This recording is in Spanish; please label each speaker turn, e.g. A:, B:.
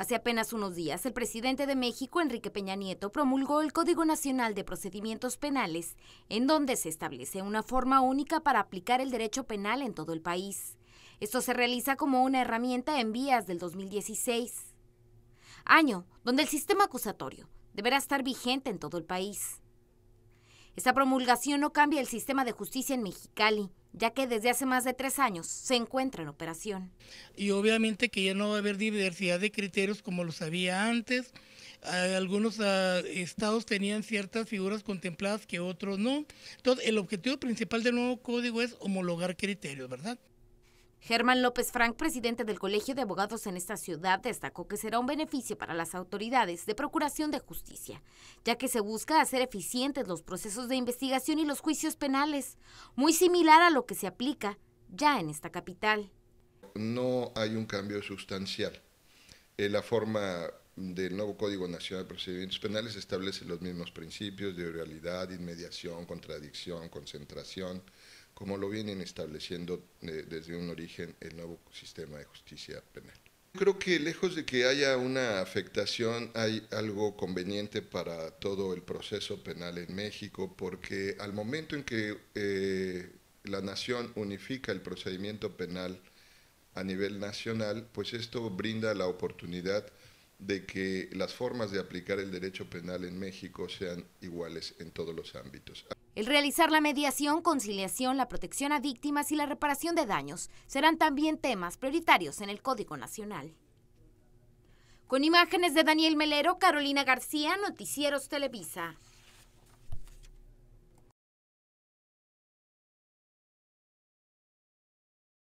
A: Hace apenas unos días, el presidente de México, Enrique Peña Nieto, promulgó el Código Nacional de Procedimientos Penales, en donde se establece una forma única para aplicar el derecho penal en todo el país. Esto se realiza como una herramienta en vías del 2016, año donde el sistema acusatorio deberá estar vigente en todo el país. Esta promulgación no cambia el sistema de justicia en Mexicali, ya que desde
B: hace más de tres años se encuentra en operación. Y obviamente que ya no va a haber diversidad de criterios como lo sabía antes. Algunos estados tenían ciertas figuras contempladas que otros no. Entonces, el objetivo principal del nuevo código es homologar criterios, ¿verdad?
A: Germán López Frank, presidente del Colegio de Abogados en esta ciudad, destacó que será un beneficio para las autoridades de Procuración de Justicia, ya que se busca hacer eficientes los procesos de investigación y los juicios penales, muy similar a lo que se aplica ya en esta capital.
C: No hay un cambio sustancial. Eh, la forma del nuevo Código Nacional de Procedimientos Penales establece los mismos principios de realidad, inmediación, contradicción, concentración, como lo vienen estableciendo eh, desde un origen el nuevo sistema de justicia penal. Creo que lejos de que haya una afectación, hay algo conveniente para todo el proceso penal en México, porque al momento en que eh, la nación unifica el procedimiento penal a nivel nacional, pues esto brinda la oportunidad de que las formas de aplicar el derecho penal en México sean iguales en todos los ámbitos.
A: El realizar la mediación, conciliación, la protección a víctimas y la reparación de daños serán también temas prioritarios en el Código Nacional. Con imágenes de Daniel Melero, Carolina García, Noticieros Televisa.